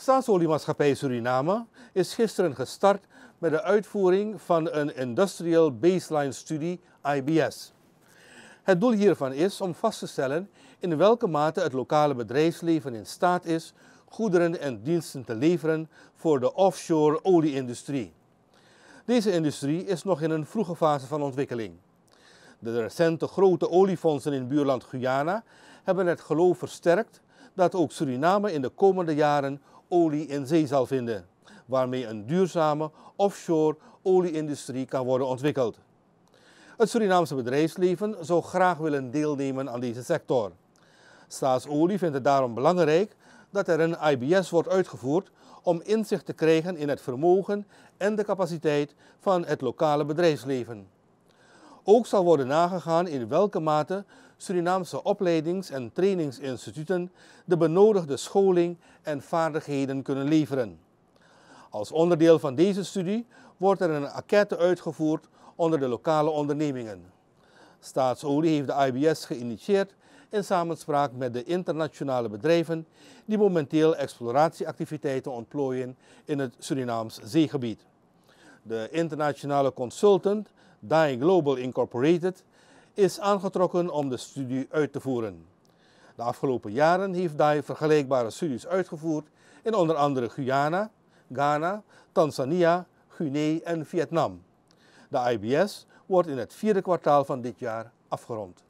Staatsoliemaatschappij Suriname is gisteren gestart met de uitvoering van een Industrial Baseline Studie, IBS. Het doel hiervan is om vast te stellen in welke mate het lokale bedrijfsleven in staat is goederen en diensten te leveren voor de offshore olieindustrie. Deze industrie is nog in een vroege fase van ontwikkeling. De recente grote oliefondsen in buurland Guyana hebben het geloof versterkt dat ook Suriname in de komende jaren olie in zee zal vinden, waarmee een duurzame offshore olieindustrie kan worden ontwikkeld. Het Surinaamse bedrijfsleven zou graag willen deelnemen aan deze sector. Staatsolie vindt het daarom belangrijk dat er een IBS wordt uitgevoerd om inzicht te krijgen in het vermogen en de capaciteit van het lokale bedrijfsleven. Ook zal worden nagegaan in welke mate Surinaamse opleidings- en trainingsinstituten de benodigde scholing en vaardigheden kunnen leveren. Als onderdeel van deze studie wordt er een enquête uitgevoerd onder de lokale ondernemingen. Staatsolie heeft de IBS geïnitieerd in samenspraak met de internationale bedrijven die momenteel exploratieactiviteiten ontplooien in het Surinaams zeegebied. De internationale consultant Dai Global Incorporated is aangetrokken om de studie uit te voeren. De afgelopen jaren heeft Dai vergelijkbare studies uitgevoerd in onder andere Guyana, Ghana, Tanzania, Guinea en Vietnam. De IBS wordt in het vierde kwartaal van dit jaar afgerond.